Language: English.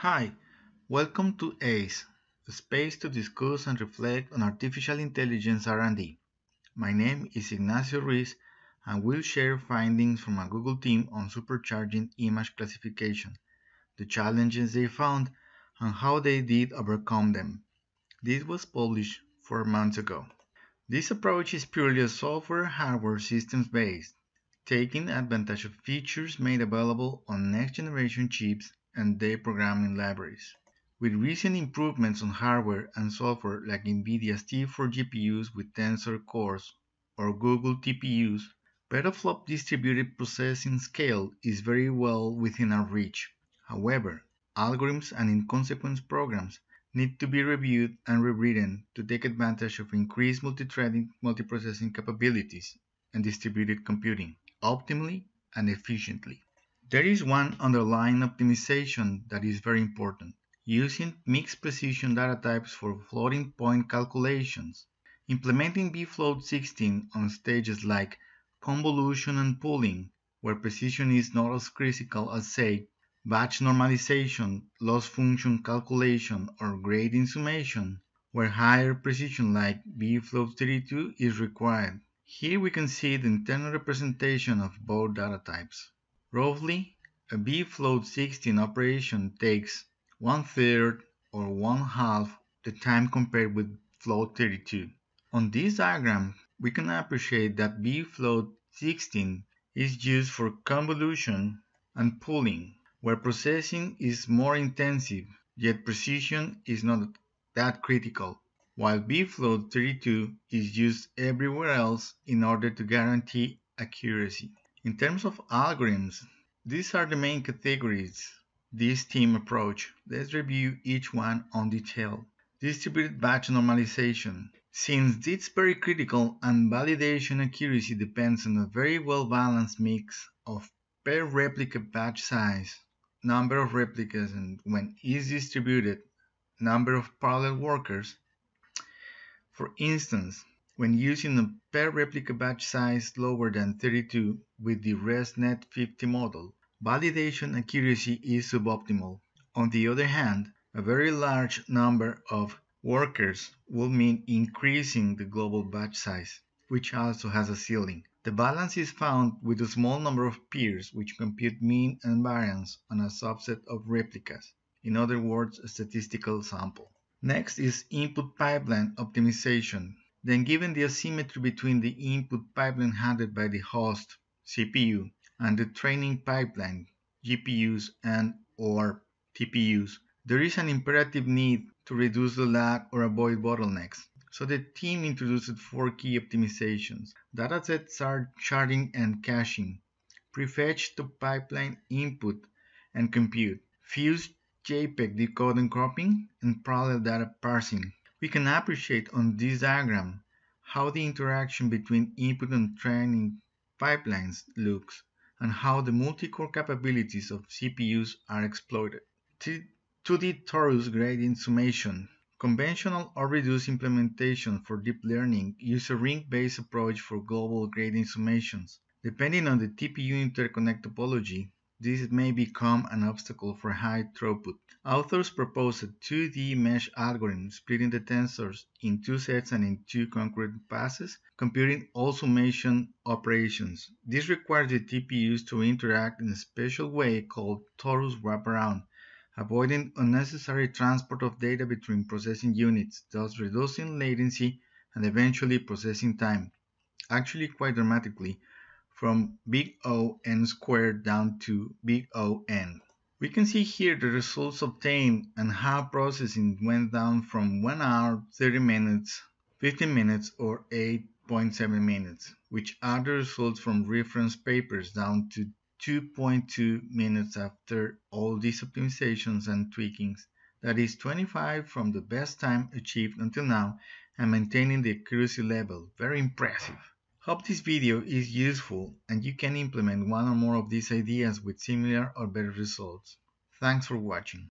Hi, welcome to ACE, a space to discuss and reflect on artificial intelligence R&D. My name is Ignacio Ruiz and we'll share findings from a Google team on supercharging image classification, the challenges they found, and how they did overcome them. This was published four months ago. This approach is purely software hardware systems based, taking advantage of features made available on next generation chips and day programming libraries. With recent improvements on hardware and software like NVIDIA's T4 GPUs with Tensor cores or Google TPUs, petaflop distributed processing scale is very well within our reach. However, algorithms and in consequence programs need to be reviewed and rewritten to take advantage of increased multithreading multiprocessing capabilities and distributed computing optimally and efficiently. There is one underlying optimization that is very important, using mixed precision data types for floating point calculations. Implementing BFloat 16 on stages like convolution and pooling, where precision is not as critical as say batch normalization, loss function calculation, or grading summation, where higher precision like BFloat 32 is required. Here we can see the internal representation of both data types. Roughly, a B-float sixteen operation takes one-third or one-half the time compared with float 32. On this diagram, we can appreciate that B-float 16 is used for convolution and pooling, where processing is more intensive, yet precision is not that critical, while B-float 32 is used everywhere else in order to guarantee accuracy. In terms of algorithms, these are the main categories this team approach. Let's review each one on detail. Distributed batch normalization. Since it's very critical and validation accuracy depends on a very well-balanced mix of per replica batch size, number of replicas and when is distributed, number of parallel workers. For instance, when using a per replica batch size lower than 32 with the ResNet 50 model, validation accuracy is suboptimal. On the other hand, a very large number of workers will mean increasing the global batch size, which also has a ceiling. The balance is found with a small number of peers which compute mean and variance on a subset of replicas, in other words, a statistical sample. Next is input pipeline optimization. Then given the asymmetry between the input pipeline handled by the host, CPU, and the training pipeline, GPUs and or TPUs, there is an imperative need to reduce the lag or avoid bottlenecks. So the team introduced four key optimizations. Datasets are charting and caching, prefetch to pipeline input and compute, fuse JPEG decode and cropping, and parallel data parsing. We can appreciate on this diagram how the interaction between input and training pipelines looks and how the multi-core capabilities of CPUs are exploited. 2D torus gradient summation, conventional or reduced implementation for deep learning use a ring-based approach for global gradient summations. Depending on the TPU interconnect topology, this may become an obstacle for high throughput. Authors propose a 2D mesh algorithm, splitting the tensors in two sets and in two concurrent passes, computing all summation operations. This requires the TPUs to interact in a special way called torus wraparound, avoiding unnecessary transport of data between processing units, thus reducing latency and eventually processing time. Actually, quite dramatically, from big O n squared down to big O n. We can see here the results obtained and how processing went down from 1 hour 30 minutes, 15 minutes or 8.7 minutes, which are the results from reference papers down to 2.2 minutes after all these optimizations and tweakings, that is 25 from the best time achieved until now and maintaining the accuracy level, very impressive. Hope this video is useful and you can implement one or more of these ideas with similar or better results. Thanks for watching.